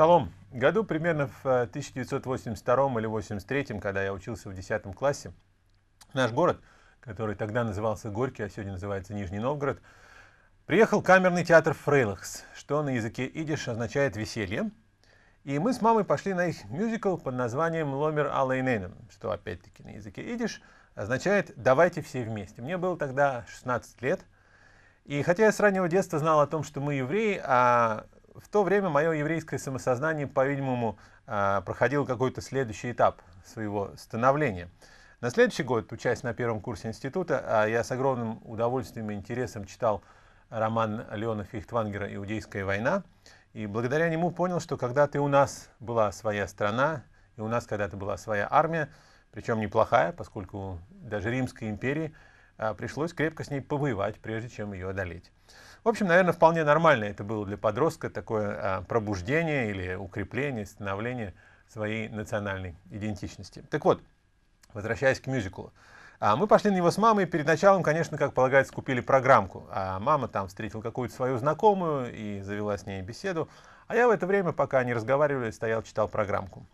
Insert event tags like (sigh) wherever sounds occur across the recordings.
Шалом. Году примерно в 1982 э, или 83, когда я учился в 10 классе, наш город, который тогда назывался Горький, а сегодня называется Нижний Новгород, приехал камерный театр «Фрейлахс», что на языке идиш означает «веселье». И мы с мамой пошли на их мюзикл под названием «Ломер Алейненен», что опять-таки на языке идиш означает «давайте все вместе». Мне было тогда 16 лет – и хотя я с раннего детства знал о том, что мы евреи, а в то время мое еврейское самосознание, по-видимому, а, проходило какой-то следующий этап своего становления. На следующий год, учась на первом курсе института, а, я с огромным удовольствием и интересом читал роман Леона Фихтвангера «Иудейская война». И благодаря нему понял, что когда-то у нас была своя страна, и у нас когда-то была своя армия, причем неплохая, поскольку даже Римской империи а, пришлось крепко с ней повоевать, прежде чем ее одолеть. В общем, наверное, вполне нормально это было для подростка, такое а, пробуждение или укрепление, становление своей национальной идентичности. Так вот, возвращаясь к мюзиклу. А, мы пошли на него с мамой, перед началом, конечно, как полагается, купили программку. А мама там встретила какую-то свою знакомую и завела с ней беседу. А я в это время, пока они разговаривали, стоял, читал программку.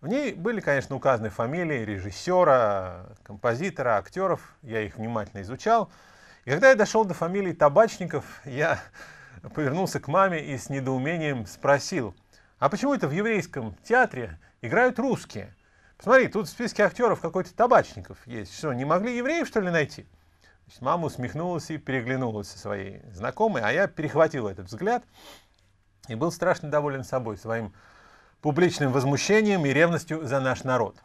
В ней были, конечно, указаны фамилии режиссера, композитора, актеров. Я их внимательно изучал. И когда я дошел до фамилии Табачников, я (laughs) повернулся к маме и с недоумением спросил, а почему это в еврейском театре играют русские? Посмотри, тут в списке актеров какой-то Табачников есть. Что, не могли евреев, что ли, найти? Значит, мама усмехнулась и переглянулась со своей знакомой, а я перехватил этот взгляд и был страшно доволен собой, своим публичным возмущением и ревностью за наш народ.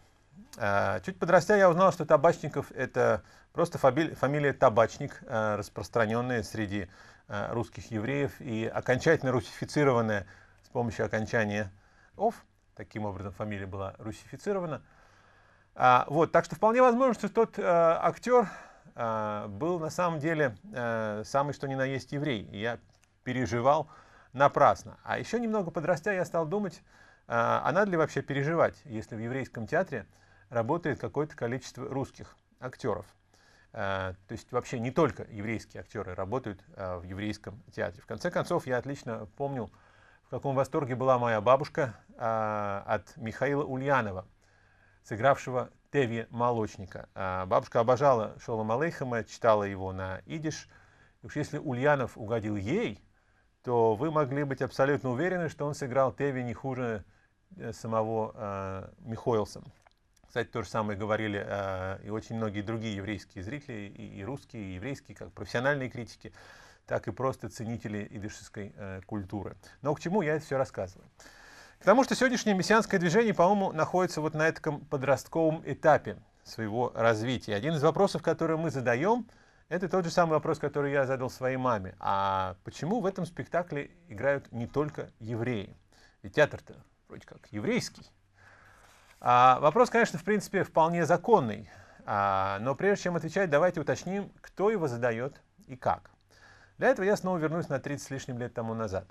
А, чуть подрастя я узнал, что Табачников – это просто фамилия Табачник, а, распространенная среди а, русских евреев и окончательно русифицированная с помощью окончания «ов». Таким образом, фамилия была русифицирована. Вот, так что вполне возможно, что тот актер был на самом деле самый что ни на есть еврей. я переживал напрасно. А еще немного подрастя я стал думать, а надо ли вообще переживать, если в еврейском театре – работает какое-то количество русских актеров. Э, то есть вообще не только еврейские актеры работают э, в еврейском театре. В конце концов, я отлично помню, в каком восторге была моя бабушка э, от Михаила Ульянова, сыгравшего Теви Молочника. Бабушка обожала Шолом Алейхема, читала его на идиш. уж если Ульянов угодил ей, то вы могли быть абсолютно уверены, что он сыграл Теви не хуже самого э, Михоэлса. Кстати, то же самое говорили э, и очень многие другие еврейские зрители, и, и русские, и еврейские, как профессиональные критики, так и просто ценители идышеской э, культуры. Но к чему я это все рассказываю? К тому, что сегодняшнее мессианское движение, по-моему, находится вот на этом подростковом этапе своего развития. Один из вопросов, который мы задаем, это тот же самый вопрос, который я задал своей маме. А почему в этом спектакле играют не только евреи? Ведь театр-то вроде как еврейский. А, вопрос, конечно, в принципе, вполне законный. А, но прежде чем отвечать, давайте уточним, кто его задает и как. Для этого я снова вернусь на 30 с лишним лет тому назад.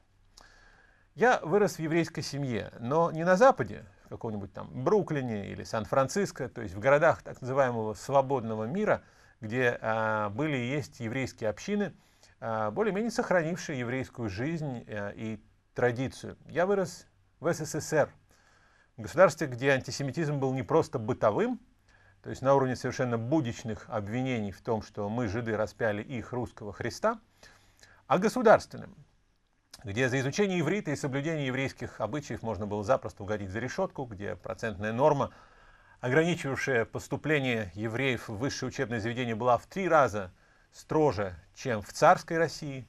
Я вырос в еврейской семье, но не на Западе, в каком-нибудь там Бруклине или Сан-Франциско, то есть в городах так называемого свободного мира, где а, были и есть еврейские общины, а, более-менее сохранившие еврейскую жизнь а, и традицию. Я вырос в СССР – государстве, где антисемитизм был не просто бытовым, то есть на уровне совершенно будничных обвинений в том, что мы, жиды, распяли их, русского Христа, а государственным, где за изучение иврита и соблюдение еврейских обычаев можно было запросто угодить за решетку, где процентная норма, ограничивавшая поступление евреев в высшее учебное заведение, была в три раза строже, чем в царской России,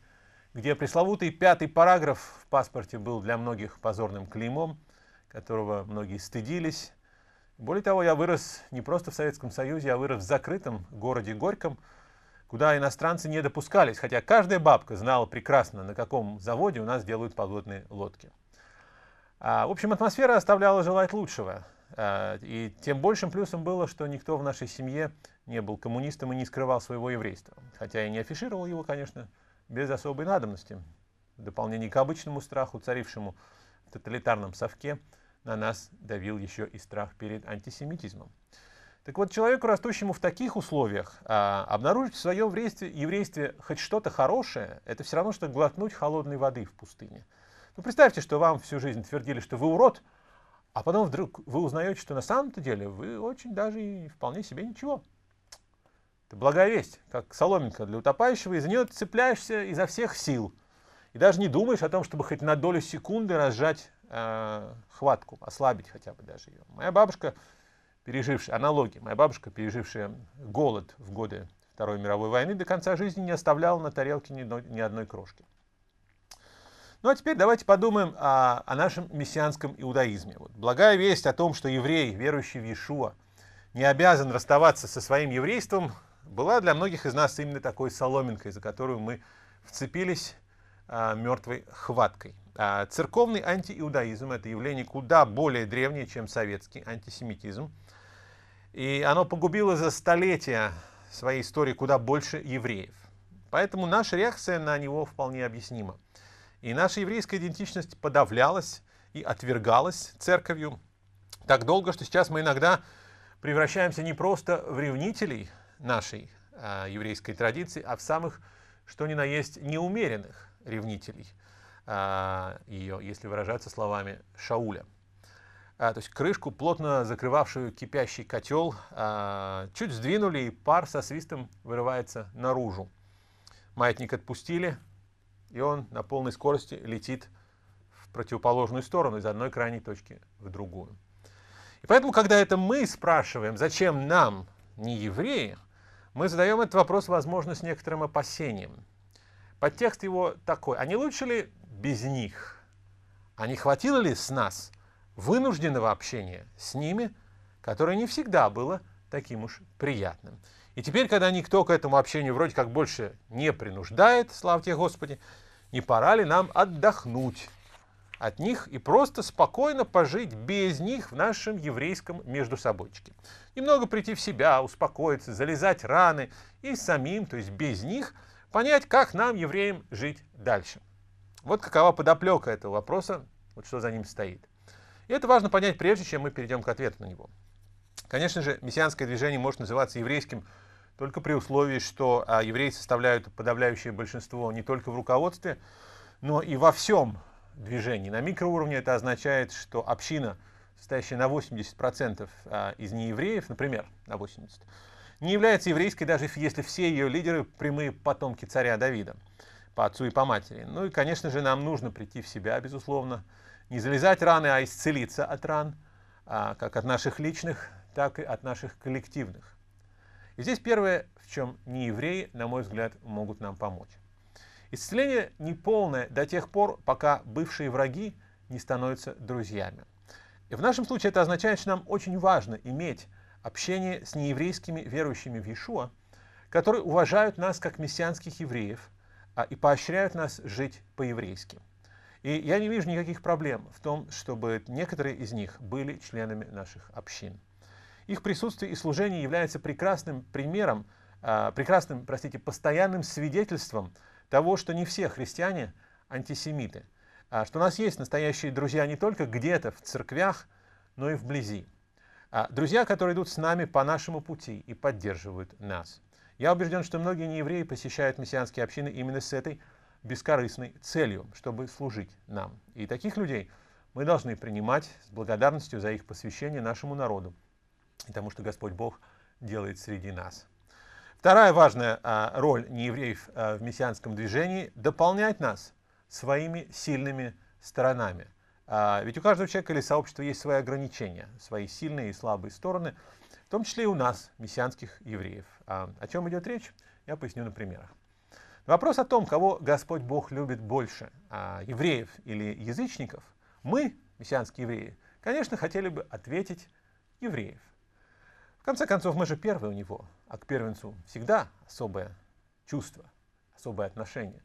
где пресловутый пятый параграф в паспорте был для многих позорным клеймом – которого многие стыдились. Более того, я вырос не просто в Советском Союзе, я вырос в закрытом городе Горьком, куда иностранцы не допускались, хотя каждая бабка знала прекрасно, на каком заводе у нас делают подводные лодки. А, в общем, атмосфера оставляла желать лучшего. А, и тем большим плюсом было, что никто в нашей семье не был коммунистом и не скрывал своего еврейства. Хотя и не афишировал его, конечно, без особой надобности. В дополнение к обычному страху, царившему в тоталитарном совке – на нас давил еще и страх перед антисемитизмом. Так вот, человеку, растущему в таких условиях, а, обнаружить в своем еврействе, еврействе хоть что-то хорошее, это все равно, что глотнуть холодной воды в пустыне. Ну, представьте, что вам всю жизнь твердили, что вы урод, а потом вдруг вы узнаете, что на самом-то деле вы очень даже и вполне себе ничего. Это благая весть, как соломинка для утопающего, из нее цепляешься изо всех сил. И даже не думаешь о том, чтобы хоть на долю секунды разжать Э, хватку, ослабить хотя бы даже ее. Моя бабушка, пережившая, аналоги моя бабушка, пережившая голод в годы Второй мировой войны, до конца жизни не оставляла на тарелке ни, ни одной крошки. Ну а теперь давайте подумаем о, о нашем мессианском иудаизме. Вот, благая весть о том, что еврей, верующий в Иешуа, не обязан расставаться со своим еврейством, была для многих из нас именно такой соломинкой, за которую мы вцепились а, э, мертвой хваткой. А, церковный антииудаизм – это явление куда более древнее, чем советский антисемитизм. И оно погубило за столетия своей истории куда больше евреев. Поэтому наша реакция на него вполне объяснима. И наша еврейская идентичность подавлялась и отвергалась церковью так долго, что сейчас мы иногда превращаемся не просто в ревнителей нашей э, еврейской традиции, а в самых, что ни на есть, неумеренных ревнителей – а, ее, если выражаться словами Шауля. А, то есть крышку, плотно закрывавшую кипящий котел, а, чуть сдвинули, и пар со свистом вырывается наружу. Маятник отпустили, и он на полной скорости летит в противоположную сторону, из одной крайней точки в другую. И поэтому, когда это мы спрашиваем, зачем нам, не евреи, мы задаем этот вопрос, возможно, с некоторым опасением. Подтекст его такой. А не лучше ли без них? А не хватило ли с нас вынужденного общения с ними, которое не всегда было таким уж приятным? И теперь, когда никто к этому общению вроде как больше не принуждает, слава тебе Господи, не пора ли нам отдохнуть от них и просто спокойно пожить без них в нашем еврейском между собойчике. Немного прийти в себя, успокоиться, залезать раны и самим, то есть без них, понять, как нам, евреям, жить дальше. Вот какова подоплека этого вопроса, вот что за ним стоит. И это важно понять прежде, чем мы перейдем к ответу на него. Конечно же, мессианское движение может называться еврейским только при условии, что а, евреи составляют подавляющее большинство не только в руководстве, но и во всем движении. На микроуровне это означает, что община, состоящая на 80% а, из неевреев, например, на 80%, не является еврейской, даже если все ее лидеры прямые потомки царя Давида по отцу и по матери. Ну и, конечно же, нам нужно прийти в себя, безусловно, не залезать раны, а исцелиться от ран, а, как от наших личных, так и от наших коллективных. И здесь первое, в чем не евреи, на мой взгляд, могут нам помочь. Исцеление неполное до тех пор, пока бывшие враги не становятся друзьями. И в нашем случае это означает, что нам очень важно иметь общение с нееврейскими верующими в Иешуа, которые уважают нас как мессианских евреев – а, и поощряют нас жить по-еврейски. И я не вижу никаких проблем в том, чтобы некоторые из них были членами наших общин. Их присутствие и служение является прекрасным примером, а, прекрасным, простите, постоянным свидетельством того, что не все христиане антисемиты, а что у нас есть настоящие друзья не только где-то в церквях, но и вблизи. Друзья, которые идут с нами по нашему пути и поддерживают нас. Я убежден, что многие неевреи посещают мессианские общины именно с этой бескорыстной целью, чтобы служить нам. И таких людей мы должны принимать с благодарностью за их посвящение нашему народу и тому, что Господь Бог делает среди нас. Вторая важная а, роль неевреев а, в мессианском движении – дополнять нас своими сильными сторонами. А, ведь у каждого человека или сообщества есть свои ограничения, свои сильные и слабые стороны – том числе и у нас, мессианских евреев. А о чем идет речь, я поясню на примерах. Вопрос о том, кого Господь Бог любит больше, а евреев или язычников, мы, мессианские евреи, конечно, хотели бы ответить евреев. В конце концов, мы же первые у него, а к первенцу всегда особое чувство, особое отношение.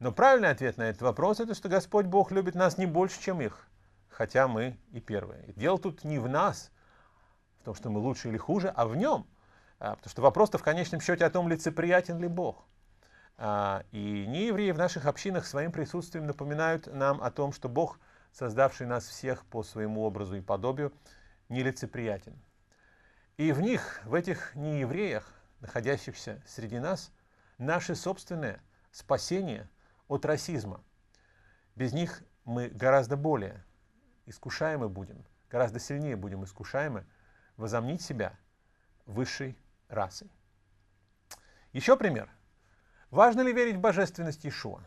Но правильный ответ на этот вопрос – это что Господь Бог любит нас не больше, чем их, хотя мы и первые. дело тут не в нас, в том, что мы лучше или хуже, а в нем. А, потому что вопрос-то в конечном счете о том, лицеприятен ли Бог. А, и неевреи в наших общинах своим присутствием напоминают нам о том, что Бог, создавший нас всех по своему образу и подобию, нелицеприятен. И в них, в этих неевреях, находящихся среди нас, наше собственное спасение от расизма. Без них мы гораздо более искушаемы будем, гораздо сильнее будем искушаемы, возомнить себя высшей расой. Еще пример. Важно ли верить в божественность Ишуа?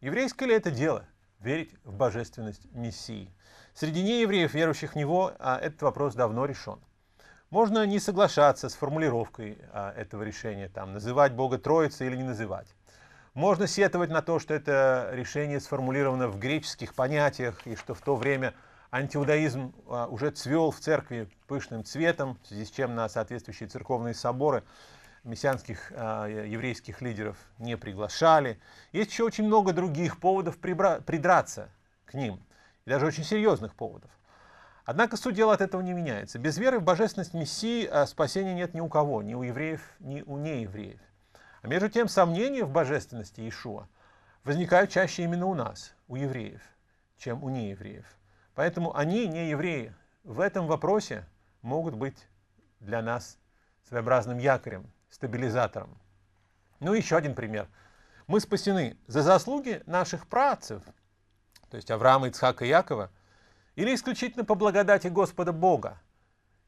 Еврейское ли это дело – верить в божественность Мессии? Среди неевреев, верующих в Него, а, этот вопрос давно решен. Можно не соглашаться с формулировкой а, этого решения, там, называть Бога Троицей или не называть. Можно сетовать на то, что это решение сформулировано в греческих понятиях, и что в то время Антиудаизм а, уже цвел в церкви пышным цветом, в связи с чем на соответствующие церковные соборы мессианских а, еврейских лидеров не приглашали. Есть еще очень много других поводов придраться к ним, и даже очень серьезных поводов. Однако суть дела от этого не меняется. Без веры в божественность Мессии а, спасения нет ни у кого, ни у евреев, ни у неевреев. А между тем сомнения в божественности Иешуа возникают чаще именно у нас, у евреев, чем у неевреев. Поэтому они, не евреи, в этом вопросе могут быть для нас своеобразным якорем, стабилизатором. Ну, еще один пример. Мы спасены за заслуги наших працев, то есть Авраама, Ицхака и Якова, или исключительно по благодати Господа Бога,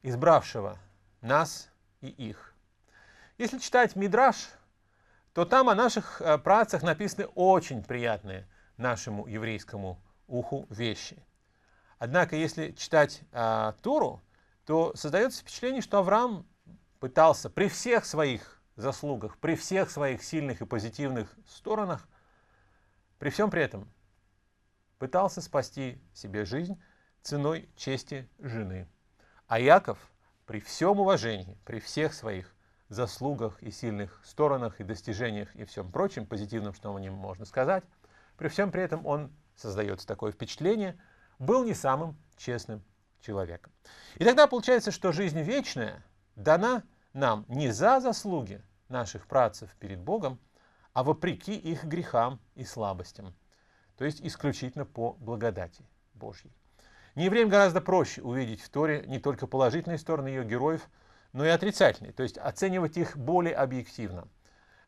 избравшего нас и их. Если читать Мидраш, то там о наших э, працах написаны очень приятные нашему еврейскому уху вещи – Однако, если читать э, Тору, то создается впечатление, что Авраам пытался при всех своих заслугах, при всех своих сильных и позитивных сторонах, при всем при этом пытался спасти себе жизнь ценой чести жены. А Яков при всем уважении, при всех своих заслугах и сильных сторонах и достижениях и всем прочем позитивном, что о нем можно сказать, при всем при этом он создается такое впечатление – был не самым честным человеком. И тогда получается, что жизнь вечная дана нам не за заслуги наших працев перед Богом, а вопреки их грехам и слабостям, то есть исключительно по благодати Божьей. Не время гораздо проще увидеть в Торе не только положительные стороны ее героев, но и отрицательные, то есть оценивать их более объективно.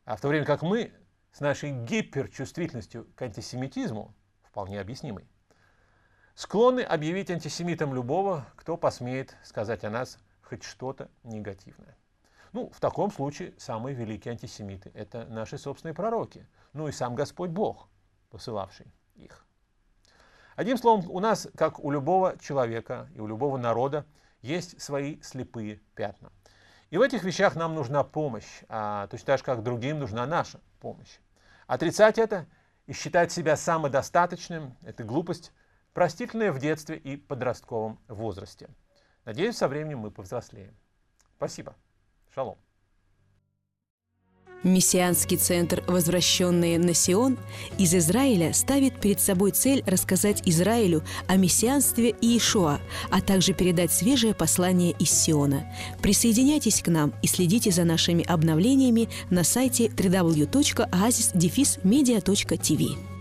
А в то время как мы с нашей гиперчувствительностью к антисемитизму, вполне объяснимой, склонны объявить антисемитом любого, кто посмеет сказать о нас хоть что-то негативное. Ну, в таком случае самые великие антисемиты – это наши собственные пророки, ну и сам Господь Бог, посылавший их. Одним словом, у нас, как у любого человека и у любого народа, есть свои слепые пятна. И в этих вещах нам нужна помощь, а точно так же, как другим нужна наша помощь. Отрицать это и считать себя самодостаточным – это глупость, простительное в детстве и подростковом возрасте. Надеюсь, со временем мы повзрослеем. Спасибо. Шалом. Мессианский центр «Возвращенные на Сион» из Израиля ставит перед собой цель рассказать Израилю о мессианстве и Иешуа, а также передать свежее послание из Сиона. Присоединяйтесь к нам и следите за нашими обновлениями на сайте www.oasis-media.tv.